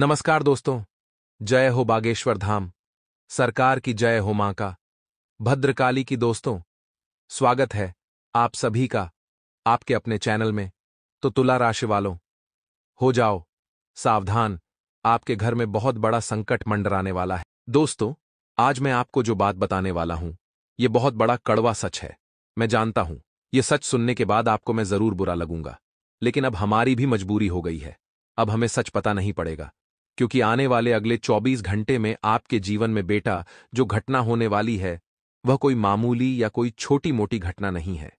नमस्कार दोस्तों जय हो बागेश्वर धाम सरकार की जय हो मां का भद्रकाली की दोस्तों स्वागत है आप सभी का आपके अपने चैनल में तो तुला राशि वालों हो जाओ सावधान आपके घर में बहुत बड़ा संकट मंडराने वाला है दोस्तों आज मैं आपको जो बात बताने वाला हूं ये बहुत बड़ा कड़वा सच है मैं जानता हूं ये सच सुनने के बाद आपको मैं जरूर बुरा लगूंगा लेकिन अब हमारी भी मजबूरी हो गई है अब हमें सच पता नहीं पड़ेगा क्योंकि आने वाले अगले 24 घंटे में आपके जीवन में बेटा जो घटना होने वाली है वह कोई मामूली या कोई छोटी मोटी घटना नहीं है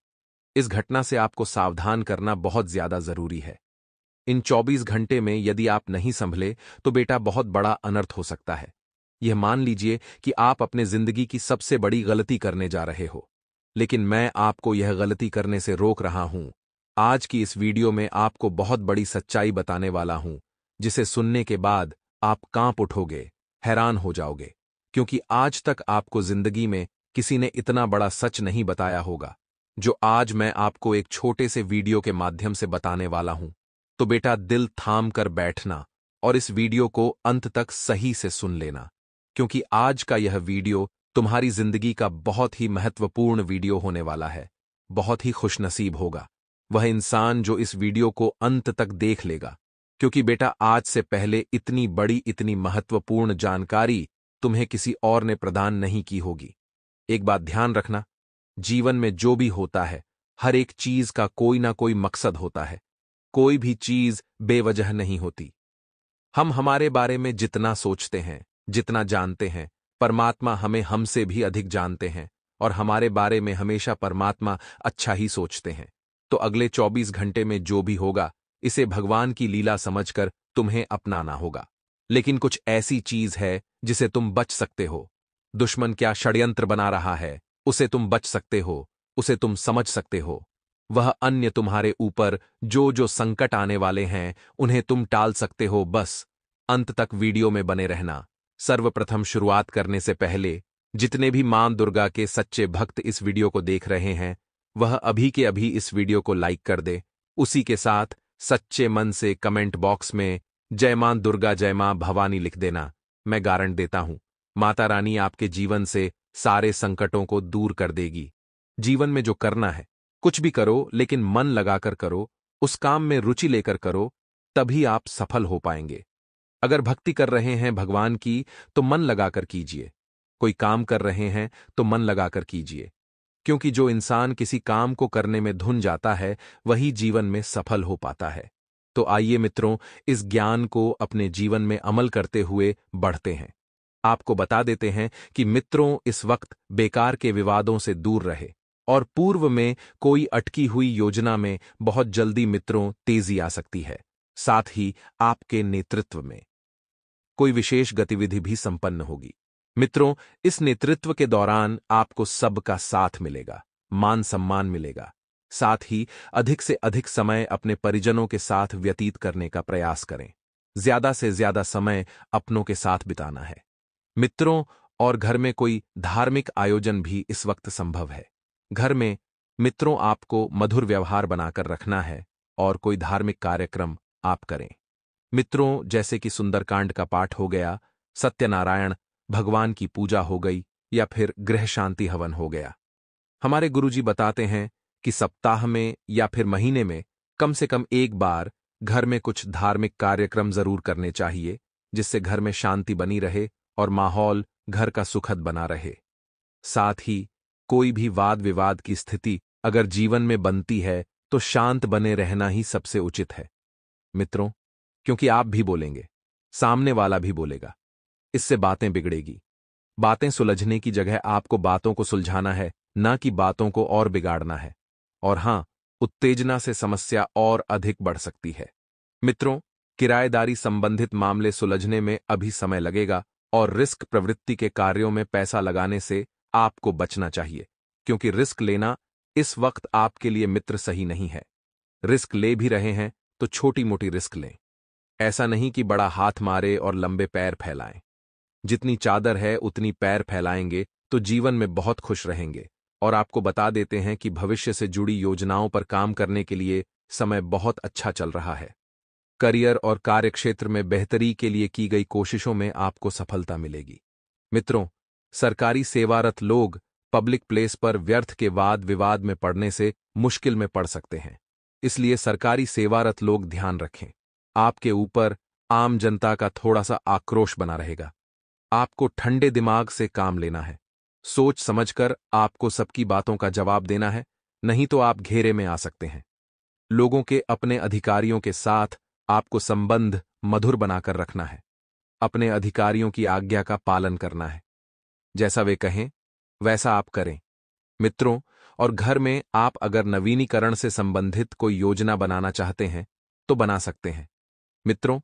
इस घटना से आपको सावधान करना बहुत ज्यादा जरूरी है इन 24 घंटे में यदि आप नहीं संभले तो बेटा बहुत बड़ा अनर्थ हो सकता है यह मान लीजिए कि आप अपने जिंदगी की सबसे बड़ी गलती करने जा रहे हो लेकिन मैं आपको यह गलती करने से रोक रहा हूं आज की इस वीडियो में आपको बहुत बड़ी सच्चाई बताने वाला हूं जिसे सुनने के बाद आप कांप उठोगे हैरान हो जाओगे क्योंकि आज तक आपको जिंदगी में किसी ने इतना बड़ा सच नहीं बताया होगा जो आज मैं आपको एक छोटे से वीडियो के माध्यम से बताने वाला हूं तो बेटा दिल थाम कर बैठना और इस वीडियो को अंत तक सही से सुन लेना क्योंकि आज का यह वीडियो तुम्हारी जिंदगी का बहुत ही महत्वपूर्ण वीडियो होने वाला है बहुत ही खुशनसीब होगा वह इंसान जो इस वीडियो को अंत तक देख लेगा क्योंकि बेटा आज से पहले इतनी बड़ी इतनी महत्वपूर्ण जानकारी तुम्हें किसी और ने प्रदान नहीं की होगी एक बात ध्यान रखना जीवन में जो भी होता है हर एक चीज का कोई ना कोई मकसद होता है कोई भी चीज बेवजह नहीं होती हम हमारे बारे में जितना सोचते हैं जितना जानते हैं परमात्मा हमें हमसे भी अधिक जानते हैं और हमारे बारे में हमेशा परमात्मा अच्छा ही सोचते हैं तो अगले 24 घंटे में जो भी होगा इसे भगवान की लीला समझकर तुम्हें अपनाना होगा लेकिन कुछ ऐसी चीज है जिसे तुम बच सकते हो दुश्मन क्या षड्यंत्र बना रहा है उसे तुम बच सकते हो उसे तुम समझ सकते हो वह अन्य तुम्हारे ऊपर जो जो संकट आने वाले हैं उन्हें तुम टाल सकते हो बस अंत तक वीडियो में बने रहना सर्वप्रथम शुरुआत करने से पहले जितने भी मां दुर्गा के सच्चे भक्त इस वीडियो को देख रहे हैं वह अभी के अभी इस वीडियो को लाइक कर दे उसी के साथ सच्चे मन से कमेंट बॉक्स में जय मां दुर्गा जय मां भवानी लिख देना मैं गारंट देता हूं माता रानी आपके जीवन से सारे संकटों को दूर कर देगी जीवन में जो करना है कुछ भी करो लेकिन मन लगाकर करो उस काम में रुचि लेकर करो तभी आप सफल हो पाएंगे अगर भक्ति कर रहे हैं भगवान की तो मन लगाकर कीजिए कोई काम कर रहे हैं तो मन लगाकर कीजिए क्योंकि जो इंसान किसी काम को करने में धुन जाता है वही जीवन में सफल हो पाता है तो आइए मित्रों इस ज्ञान को अपने जीवन में अमल करते हुए बढ़ते हैं आपको बता देते हैं कि मित्रों इस वक्त बेकार के विवादों से दूर रहे और पूर्व में कोई अटकी हुई योजना में बहुत जल्दी मित्रों तेजी आ सकती है साथ ही आपके नेतृत्व में कोई विशेष गतिविधि भी संपन्न होगी मित्रों इस नेतृत्व के दौरान आपको सबका साथ मिलेगा मान सम्मान मिलेगा साथ ही अधिक से अधिक समय अपने परिजनों के साथ व्यतीत करने का प्रयास करें ज्यादा से ज्यादा समय अपनों के साथ बिताना है मित्रों और घर में कोई धार्मिक आयोजन भी इस वक्त संभव है घर में मित्रों आपको मधुर व्यवहार बनाकर रखना है और कोई धार्मिक कार्यक्रम आप करें मित्रों जैसे कि सुंदरकांड का पाठ हो गया सत्यनारायण भगवान की पूजा हो गई या फिर गृह शांति हवन हो गया हमारे गुरुजी बताते हैं कि सप्ताह में या फिर महीने में कम से कम एक बार घर में कुछ धार्मिक कार्यक्रम जरूर करने चाहिए जिससे घर में शांति बनी रहे और माहौल घर का सुखद बना रहे साथ ही कोई भी वाद विवाद की स्थिति अगर जीवन में बनती है तो शांत बने रहना ही सबसे उचित है मित्रों क्योंकि आप भी बोलेंगे सामने वाला भी बोलेगा इससे बातें बिगड़ेगी बातें सुलझने की जगह आपको बातों को सुलझाना है न कि बातों को और बिगाड़ना है और हां उत्तेजना से समस्या और अधिक बढ़ सकती है मित्रों किराएदारी संबंधित मामले सुलझने में अभी समय लगेगा और रिस्क प्रवृत्ति के कार्यों में पैसा लगाने से आपको बचना चाहिए क्योंकि रिस्क लेना इस वक्त आपके लिए मित्र सही नहीं है रिस्क ले भी रहे हैं तो छोटी मोटी रिस्क लें ऐसा नहीं कि बड़ा हाथ मारे और लंबे पैर फैलाएं जितनी चादर है उतनी पैर फैलाएंगे तो जीवन में बहुत खुश रहेंगे और आपको बता देते हैं कि भविष्य से जुड़ी योजनाओं पर काम करने के लिए समय बहुत अच्छा चल रहा है करियर और कार्यक्षेत्र में बेहतरी के लिए की गई कोशिशों में आपको सफलता मिलेगी मित्रों सरकारी सेवारत लोग पब्लिक प्लेस पर व्यर्थ के वाद विवाद में पड़ने से मुश्किल में पड़ सकते हैं इसलिए सरकारी सेवारत लोग ध्यान रखें आपके ऊपर आम जनता का थोड़ा सा आक्रोश बना रहेगा आपको ठंडे दिमाग से काम लेना है सोच समझकर आपको सबकी बातों का जवाब देना है नहीं तो आप घेरे में आ सकते हैं लोगों के अपने अधिकारियों के साथ आपको संबंध मधुर बनाकर रखना है अपने अधिकारियों की आज्ञा का पालन करना है जैसा वे कहें वैसा आप करें मित्रों और घर में आप अगर नवीनीकरण से संबंधित कोई योजना बनाना चाहते हैं तो बना सकते हैं मित्रों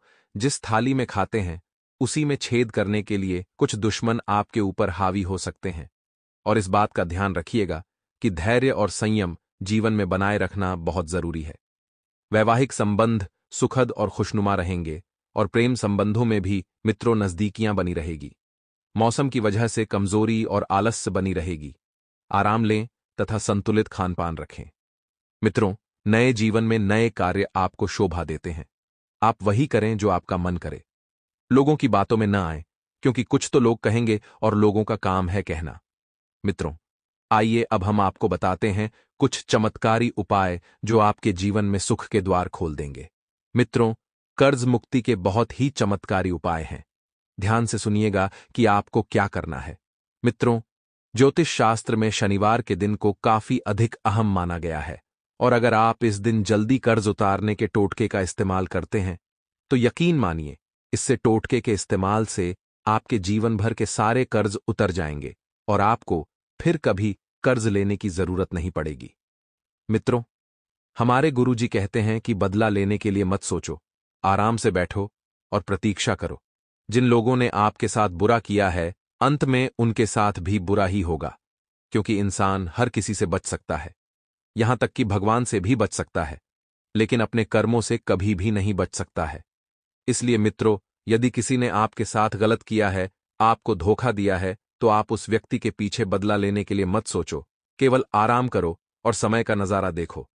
जिस थाली में खाते हैं उसी में छेद करने के लिए कुछ दुश्मन आपके ऊपर हावी हो सकते हैं और इस बात का ध्यान रखिएगा कि धैर्य और संयम जीवन में बनाए रखना बहुत जरूरी है वैवाहिक संबंध सुखद और खुशनुमा रहेंगे और प्रेम संबंधों में भी मित्रों नजदीकियां बनी रहेगी मौसम की वजह से कमजोरी और आलस्य बनी रहेगी आराम लें तथा संतुलित खानपान रखें मित्रों नए जीवन में नए कार्य आपको शोभा देते हैं आप वही करें जो आपका मन करे लोगों की बातों में न आए क्योंकि कुछ तो लोग कहेंगे और लोगों का काम है कहना मित्रों आइए अब हम आपको बताते हैं कुछ चमत्कारी उपाय जो आपके जीवन में सुख के द्वार खोल देंगे मित्रों कर्ज मुक्ति के बहुत ही चमत्कारी उपाय हैं ध्यान से सुनिएगा कि आपको क्या करना है मित्रों ज्योतिष शास्त्र में शनिवार के दिन को काफी अधिक अहम माना गया है और अगर आप इस दिन जल्दी कर्ज उतारने के टोटके का इस्तेमाल करते हैं तो यकीन मानिए इससे टोटके के इस्तेमाल से आपके जीवन भर के सारे कर्ज उतर जाएंगे और आपको फिर कभी कर्ज लेने की जरूरत नहीं पड़ेगी मित्रों हमारे गुरुजी कहते हैं कि बदला लेने के लिए मत सोचो आराम से बैठो और प्रतीक्षा करो जिन लोगों ने आपके साथ बुरा किया है अंत में उनके साथ भी बुरा ही होगा क्योंकि इंसान हर किसी से बच सकता है यहां तक कि भगवान से भी बच सकता है लेकिन अपने कर्मों से कभी भी नहीं बच सकता है इसलिए मित्रों यदि किसी ने आपके साथ गलत किया है आपको धोखा दिया है तो आप उस व्यक्ति के पीछे बदला लेने के लिए मत सोचो केवल आराम करो और समय का नज़ारा देखो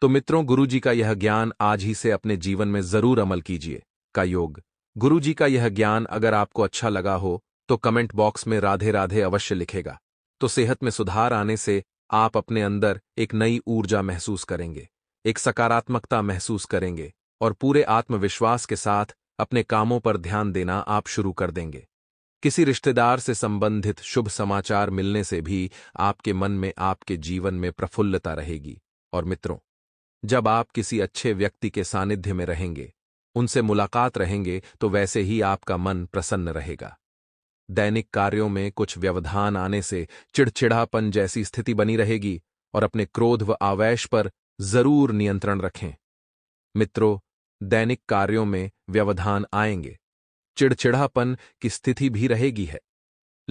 तो मित्रों गुरुजी का यह ज्ञान आज ही से अपने जीवन में जरूर अमल कीजिए का योग गुरुजी का यह ज्ञान अगर आपको अच्छा लगा हो तो कमेंट बॉक्स में राधे राधे अवश्य लिखेगा तो सेहत में सुधार आने से आप अपने अंदर एक नई ऊर्जा महसूस करेंगे एक सकारात्मकता महसूस करेंगे और पूरे आत्मविश्वास के साथ अपने कामों पर ध्यान देना आप शुरू कर देंगे किसी रिश्तेदार से संबंधित शुभ समाचार मिलने से भी आपके मन में आपके जीवन में प्रफुल्लता रहेगी और मित्रों जब आप किसी अच्छे व्यक्ति के सानिध्य में रहेंगे उनसे मुलाकात रहेंगे तो वैसे ही आपका मन प्रसन्न रहेगा दैनिक कार्यों में कुछ व्यवधान आने से चिड़चिड़ापन जैसी स्थिति बनी रहेगी और अपने क्रोध व आवेश पर जरूर नियंत्रण रखें मित्रों दैनिक कार्यों में व्यवधान आएंगे चिड़चिड़ापन की स्थिति भी रहेगी है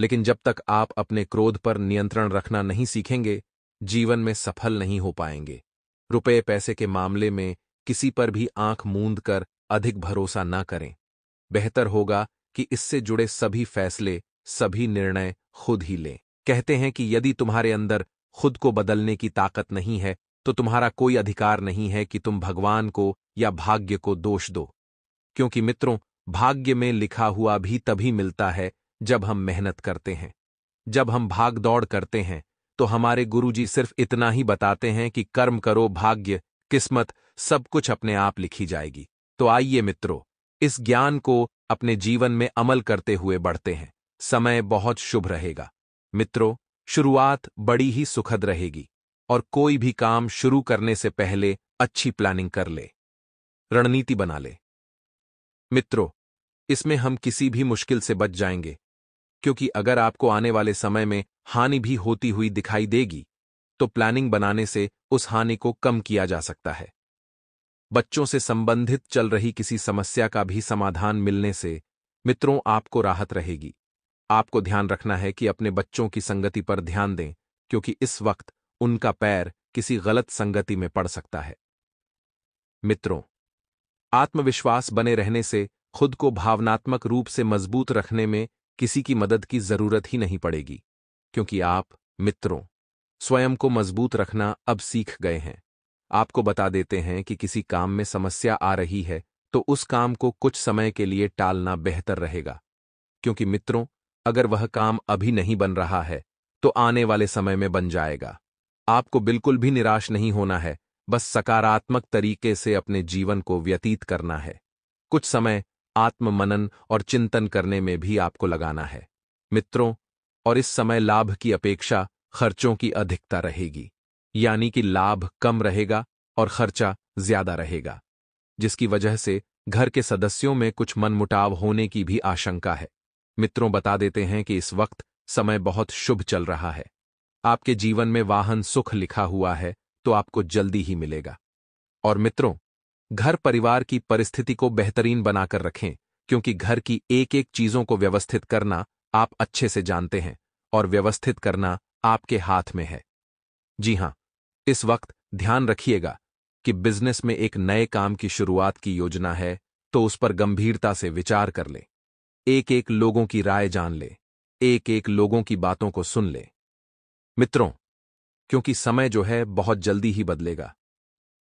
लेकिन जब तक आप अपने क्रोध पर नियंत्रण रखना नहीं सीखेंगे जीवन में सफल नहीं हो पाएंगे रुपए पैसे के मामले में किसी पर भी आंख मूंद कर अधिक भरोसा ना करें बेहतर होगा कि इससे जुड़े सभी फैसले सभी निर्णय खुद ही लें कहते हैं कि यदि तुम्हारे अंदर खुद को बदलने की ताकत नहीं है तो तुम्हारा कोई अधिकार नहीं है कि तुम भगवान को या भाग्य को दोष दो क्योंकि मित्रों भाग्य में लिखा हुआ भी तभी मिलता है जब हम मेहनत करते हैं जब हम भाग दौड़ करते हैं तो हमारे गुरुजी सिर्फ इतना ही बताते हैं कि कर्म करो भाग्य किस्मत सब कुछ अपने आप लिखी जाएगी तो आइए मित्रों इस ज्ञान को अपने जीवन में अमल करते हुए बढ़ते हैं समय बहुत शुभ रहेगा मित्रों शुरुआत बड़ी ही सुखद रहेगी और कोई भी काम शुरू करने से पहले अच्छी प्लानिंग कर ले रणनीति बना ले मित्रों इसमें हम किसी भी मुश्किल से बच जाएंगे क्योंकि अगर आपको आने वाले समय में हानि भी होती हुई दिखाई देगी तो प्लानिंग बनाने से उस हानि को कम किया जा सकता है बच्चों से संबंधित चल रही किसी समस्या का भी समाधान मिलने से मित्रों आपको राहत रहेगी आपको ध्यान रखना है कि अपने बच्चों की संगति पर ध्यान दें क्योंकि इस वक्त उनका पैर किसी गलत संगति में पड़ सकता है मित्रों आत्मविश्वास बने रहने से खुद को भावनात्मक रूप से मजबूत रखने में किसी की मदद की जरूरत ही नहीं पड़ेगी क्योंकि आप मित्रों स्वयं को मजबूत रखना अब सीख गए हैं आपको बता देते हैं कि किसी काम में समस्या आ रही है तो उस काम को कुछ समय के लिए टालना बेहतर रहेगा क्योंकि मित्रों अगर वह काम अभी नहीं बन रहा है तो आने वाले समय में बन जाएगा आपको बिल्कुल भी निराश नहीं होना है बस सकारात्मक तरीके से अपने जीवन को व्यतीत करना है कुछ समय मनन और चिंतन करने में भी आपको लगाना है मित्रों और इस समय लाभ की अपेक्षा खर्चों की अधिकता रहेगी यानी कि लाभ कम रहेगा और खर्चा ज्यादा रहेगा जिसकी वजह से घर के सदस्यों में कुछ मनमुटाव होने की भी आशंका है मित्रों बता देते हैं कि इस वक्त समय बहुत शुभ चल रहा है आपके जीवन में वाहन सुख लिखा हुआ है तो आपको जल्दी ही मिलेगा और मित्रों घर परिवार की परिस्थिति को बेहतरीन बनाकर रखें क्योंकि घर की एक एक चीजों को व्यवस्थित करना आप अच्छे से जानते हैं और व्यवस्थित करना आपके हाथ में है जी हां इस वक्त ध्यान रखिएगा कि बिजनेस में एक नए काम की शुरुआत की योजना है तो उस पर गंभीरता से विचार कर लें एक एक लोगों की राय जान लें एक एक लोगों की बातों को सुन लें मित्रों क्योंकि समय जो है बहुत जल्दी ही बदलेगा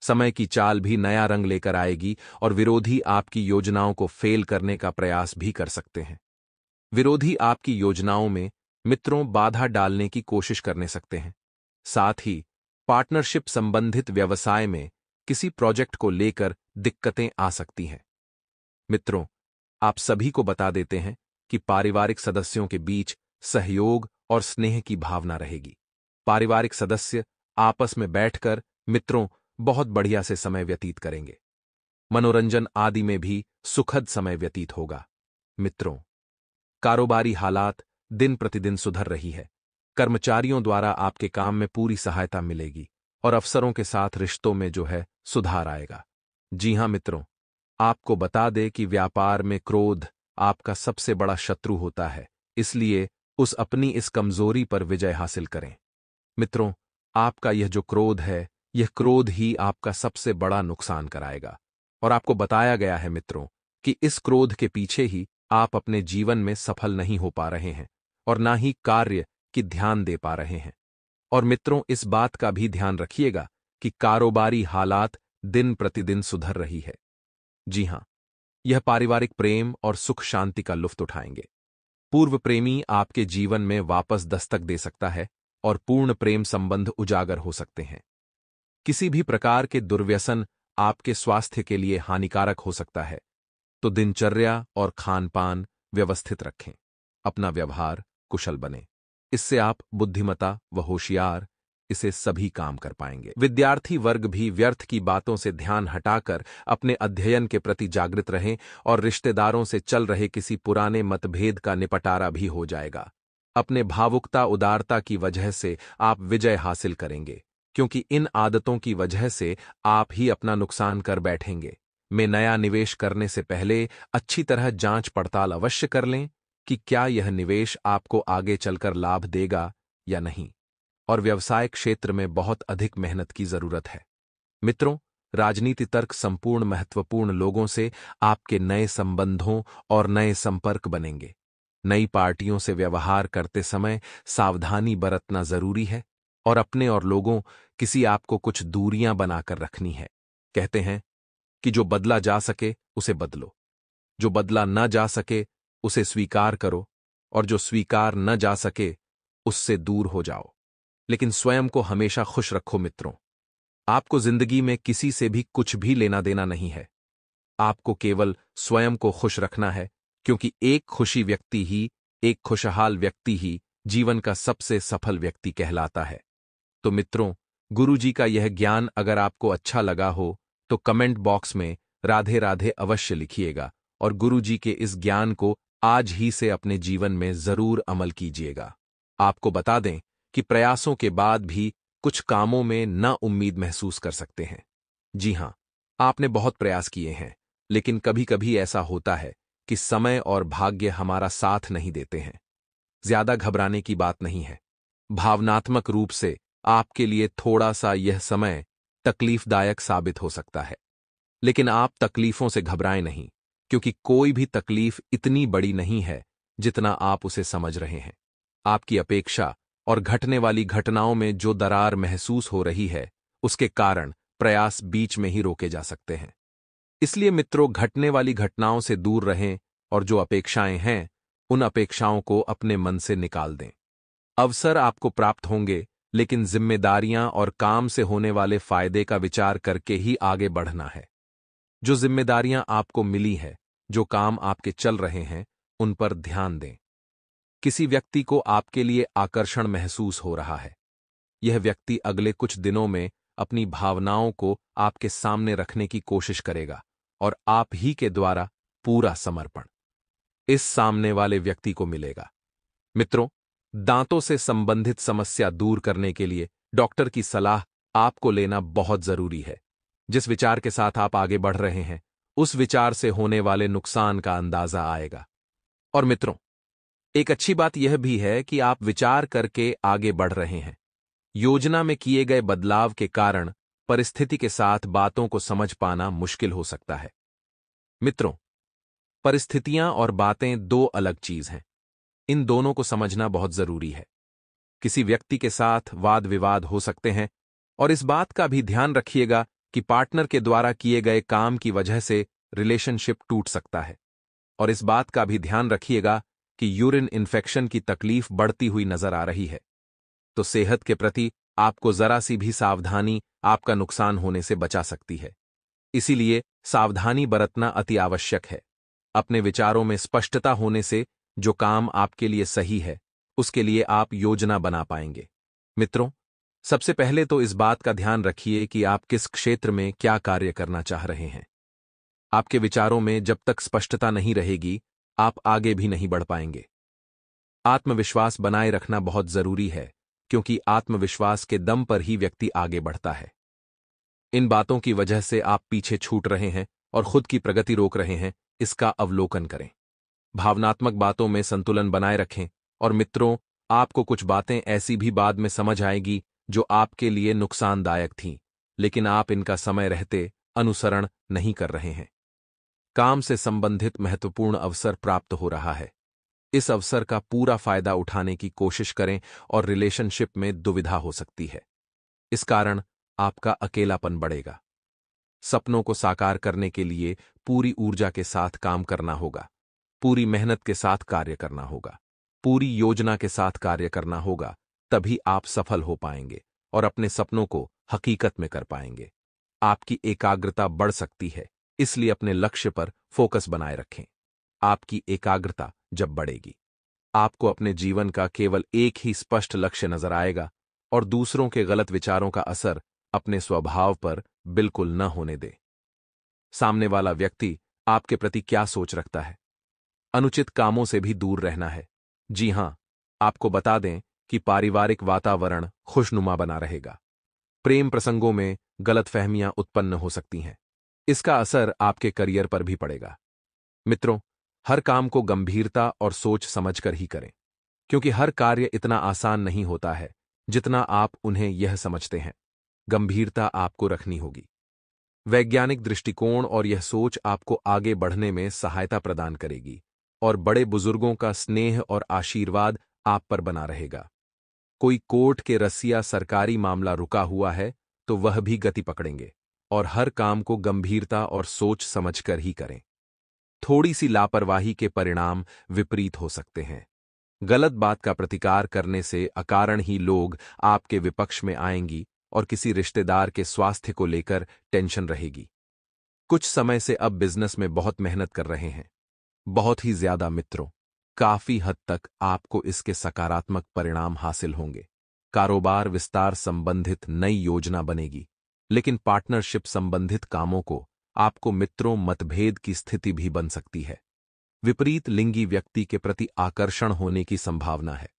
समय की चाल भी नया रंग लेकर आएगी और विरोधी आपकी योजनाओं को फेल करने का प्रयास भी कर सकते हैं विरोधी आपकी योजनाओं में मित्रों बाधा डालने की कोशिश करने सकते हैं साथ ही पार्टनरशिप संबंधित व्यवसाय में किसी प्रोजेक्ट को लेकर दिक्कतें आ सकती हैं मित्रों आप सभी को बता देते हैं कि पारिवारिक सदस्यों के बीच सहयोग और स्नेह की भावना रहेगी पारिवारिक सदस्य आपस में बैठकर मित्रों बहुत बढ़िया से समय व्यतीत करेंगे मनोरंजन आदि में भी सुखद समय व्यतीत होगा मित्रों कारोबारी हालात दिन प्रतिदिन सुधर रही है कर्मचारियों द्वारा आपके काम में पूरी सहायता मिलेगी और अफसरों के साथ रिश्तों में जो है सुधार आएगा जी हां मित्रों आपको बता दे कि व्यापार में क्रोध आपका सबसे बड़ा शत्रु होता है इसलिए उस अपनी इस कमजोरी पर विजय हासिल करें मित्रों आपका यह जो क्रोध है यह क्रोध ही आपका सबसे बड़ा नुकसान कराएगा और आपको बताया गया है मित्रों कि इस क्रोध के पीछे ही आप अपने जीवन में सफल नहीं हो पा रहे हैं और ना ही कार्य की ध्यान दे पा रहे हैं और मित्रों इस बात का भी ध्यान रखिएगा कि कारोबारी हालात दिन प्रतिदिन सुधर रही है जी हां यह पारिवारिक प्रेम और सुख शांति का लुफ्त उठाएंगे पूर्व प्रेमी आपके जीवन में वापस दस्तक दे सकता है और पूर्ण प्रेम संबंध उजागर हो सकते हैं किसी भी प्रकार के दुर्व्यसन आपके स्वास्थ्य के लिए हानिकारक हो सकता है तो दिनचर्या और खानपान व्यवस्थित रखें अपना व्यवहार कुशल बने इससे आप बुद्धिमता व होशियार इसे सभी काम कर पाएंगे विद्यार्थी वर्ग भी व्यर्थ की बातों से ध्यान हटाकर अपने अध्ययन के प्रति जागृत रहें और रिश्तेदारों से चल रहे किसी पुराने मतभेद का निपटारा भी हो जाएगा अपने भावुकता उदारता की वजह से आप विजय हासिल करेंगे क्योंकि इन आदतों की वजह से आप ही अपना नुकसान कर बैठेंगे मैं नया निवेश करने से पहले अच्छी तरह जांच पड़ताल अवश्य कर लें कि क्या यह निवेश आपको आगे चलकर लाभ देगा या नहीं और व्यवसाय क्षेत्र में बहुत अधिक मेहनत की जरूरत है मित्रों राजनीति तर्क संपूर्ण महत्वपूर्ण लोगों से आपके नए संबंधों और नए संपर्क बनेंगे नई पार्टियों से व्यवहार करते समय सावधानी बरतना जरूरी है और अपने और लोगों किसी आपको कुछ दूरियां बनाकर रखनी है कहते हैं कि जो बदला जा सके उसे बदलो जो बदला न जा सके उसे स्वीकार करो और जो स्वीकार न जा सके उससे दूर हो जाओ लेकिन स्वयं को हमेशा खुश रखो मित्रों आपको जिंदगी में किसी से भी कुछ भी लेना देना नहीं है आपको केवल स्वयं को खुश रखना है क्योंकि एक खुशी व्यक्ति ही एक खुशहाल व्यक्ति ही जीवन का सबसे सफल व्यक्ति कहलाता है तो मित्रों गुरुजी का यह ज्ञान अगर आपको अच्छा लगा हो तो कमेंट बॉक्स में राधे राधे अवश्य लिखिएगा और गुरुजी के इस ज्ञान को आज ही से अपने जीवन में जरूर अमल कीजिएगा आपको बता दें कि प्रयासों के बाद भी कुछ कामों में न उम्मीद महसूस कर सकते हैं जी हां आपने बहुत प्रयास किए हैं लेकिन कभी कभी ऐसा होता है कि समय और भाग्य हमारा साथ नहीं देते हैं ज्यादा घबराने की बात नहीं है भावनात्मक रूप से आपके लिए थोड़ा सा यह समय तकलीफदायक साबित हो सकता है लेकिन आप तकलीफों से घबराएं नहीं क्योंकि कोई भी तकलीफ इतनी बड़ी नहीं है जितना आप उसे समझ रहे हैं आपकी अपेक्षा और घटने वाली घटनाओं में जो दरार महसूस हो रही है उसके कारण प्रयास बीच में ही रोके जा सकते हैं इसलिए मित्रों घटने वाली घटनाओं से दूर रहें और जो अपेक्षाएं हैं उन अपेक्षाओं को अपने मन से निकाल दें अवसर आपको प्राप्त होंगे लेकिन जिम्मेदारियां और काम से होने वाले फायदे का विचार करके ही आगे बढ़ना है जो जिम्मेदारियां आपको मिली है जो काम आपके चल रहे हैं उन पर ध्यान दें किसी व्यक्ति को आपके लिए आकर्षण महसूस हो रहा है यह व्यक्ति अगले कुछ दिनों में अपनी भावनाओं को आपके सामने रखने की कोशिश करेगा और आप ही के द्वारा पूरा समर्पण इस सामने वाले व्यक्ति को मिलेगा मित्रों दांतों से संबंधित समस्या दूर करने के लिए डॉक्टर की सलाह आपको लेना बहुत जरूरी है जिस विचार के साथ आप आगे बढ़ रहे हैं उस विचार से होने वाले नुकसान का अंदाजा आएगा और मित्रों एक अच्छी बात यह भी है कि आप विचार करके आगे बढ़ रहे हैं योजना में किए गए बदलाव के कारण परिस्थिति के साथ बातों को समझ पाना मुश्किल हो सकता है मित्रों परिस्थितियां और बातें दो अलग चीज हैं इन दोनों को समझना बहुत जरूरी है किसी व्यक्ति के साथ वाद विवाद हो सकते हैं और इस बात का भी ध्यान रखिएगा कि पार्टनर के द्वारा किए गए काम की वजह से रिलेशनशिप टूट सकता है और इस बात का भी ध्यान रखिएगा कि यूरिन इन्फेक्शन की तकलीफ बढ़ती हुई नजर आ रही है तो सेहत के प्रति आपको जरा सी भी सावधानी आपका नुकसान होने से बचा सकती है इसीलिए सावधानी बरतना अति आवश्यक है अपने विचारों में स्पष्टता होने से जो काम आपके लिए सही है उसके लिए आप योजना बना पाएंगे मित्रों सबसे पहले तो इस बात का ध्यान रखिए कि आप किस क्षेत्र में क्या कार्य करना चाह रहे हैं आपके विचारों में जब तक स्पष्टता नहीं रहेगी आप आगे भी नहीं बढ़ पाएंगे आत्मविश्वास बनाए रखना बहुत जरूरी है क्योंकि आत्मविश्वास के दम पर ही व्यक्ति आगे बढ़ता है इन बातों की वजह से आप पीछे छूट रहे हैं और खुद की प्रगति रोक रहे हैं इसका अवलोकन करें भावनात्मक बातों में संतुलन बनाए रखें और मित्रों आपको कुछ बातें ऐसी भी बाद में समझ आएगी जो आपके लिए नुकसानदायक थीं लेकिन आप इनका समय रहते अनुसरण नहीं कर रहे हैं काम से संबंधित महत्वपूर्ण अवसर प्राप्त हो रहा है इस अवसर का पूरा फायदा उठाने की कोशिश करें और रिलेशनशिप में दुविधा हो सकती है इस कारण आपका अकेलापन बढ़ेगा सपनों को साकार करने के लिए पूरी ऊर्जा के साथ काम करना होगा पूरी मेहनत के साथ कार्य करना होगा पूरी योजना के साथ कार्य करना होगा तभी आप सफल हो पाएंगे और अपने सपनों को हकीकत में कर पाएंगे आपकी एकाग्रता बढ़ सकती है इसलिए अपने लक्ष्य पर फोकस बनाए रखें आपकी एकाग्रता जब बढ़ेगी आपको अपने जीवन का केवल एक ही स्पष्ट लक्ष्य नजर आएगा और दूसरों के गलत विचारों का असर अपने स्वभाव पर बिल्कुल न होने दें सामने वाला व्यक्ति आपके प्रति क्या सोच रखता है अनुचित कामों से भी दूर रहना है जी हां आपको बता दें कि पारिवारिक वातावरण खुशनुमा बना रहेगा प्रेम प्रसंगों में गलतफहमियां उत्पन्न हो सकती हैं इसका असर आपके करियर पर भी पड़ेगा मित्रों हर काम को गंभीरता और सोच समझकर ही करें क्योंकि हर कार्य इतना आसान नहीं होता है जितना आप उन्हें यह समझते हैं गंभीरता आपको रखनी होगी वैज्ञानिक दृष्टिकोण और यह सोच आपको आगे बढ़ने में सहायता प्रदान करेगी और बड़े बुजुर्गों का स्नेह और आशीर्वाद आप पर बना रहेगा कोई कोर्ट के रस्सिया सरकारी मामला रुका हुआ है तो वह भी गति पकड़ेंगे और हर काम को गंभीरता और सोच समझकर ही करें थोड़ी सी लापरवाही के परिणाम विपरीत हो सकते हैं गलत बात का प्रतिकार करने से अकारण ही लोग आपके विपक्ष में आएंगी और किसी रिश्तेदार के स्वास्थ्य को लेकर टेंशन रहेगी कुछ समय से अब बिजनेस में बहुत मेहनत कर रहे हैं बहुत ही ज्यादा मित्रों काफी हद तक आपको इसके सकारात्मक परिणाम हासिल होंगे कारोबार विस्तार संबंधित नई योजना बनेगी लेकिन पार्टनरशिप संबंधित कामों को आपको मित्रों मतभेद की स्थिति भी बन सकती है विपरीत लिंगी व्यक्ति के प्रति आकर्षण होने की संभावना है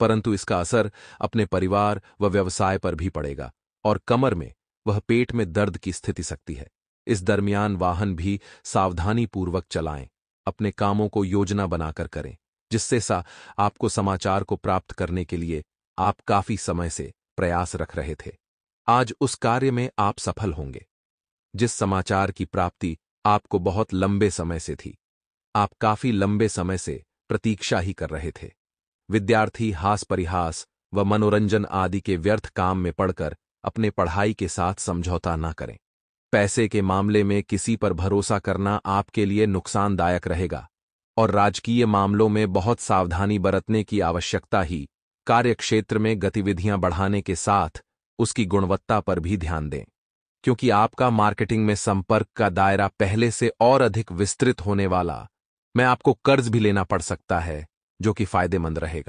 परंतु इसका असर अपने परिवार व व्यवसाय पर भी पड़ेगा और कमर में वह पेट में दर्द की स्थिति सकती है इस दरमियान वाहन भी सावधानी पूर्वक चलाएं अपने कामों को योजना बनाकर करें जिससे सा आपको समाचार को प्राप्त करने के लिए आप काफी समय से प्रयास रख रहे थे आज उस कार्य में आप सफल होंगे जिस समाचार की प्राप्ति आपको बहुत लंबे समय से थी आप काफी लंबे समय से प्रतीक्षा ही कर रहे थे विद्यार्थी हास परिहास व मनोरंजन आदि के व्यर्थ काम में पड़कर अपने पढ़ाई के साथ समझौता न करें पैसे के मामले में किसी पर भरोसा करना आपके लिए नुकसानदायक रहेगा और राजकीय मामलों में बहुत सावधानी बरतने की आवश्यकता ही कार्यक्षेत्र में गतिविधियां बढ़ाने के साथ उसकी गुणवत्ता पर भी ध्यान दें क्योंकि आपका मार्केटिंग में संपर्क का दायरा पहले से और अधिक विस्तृत होने वाला मैं आपको कर्ज भी लेना पड़ सकता है जो कि फायदेमंद रहेगा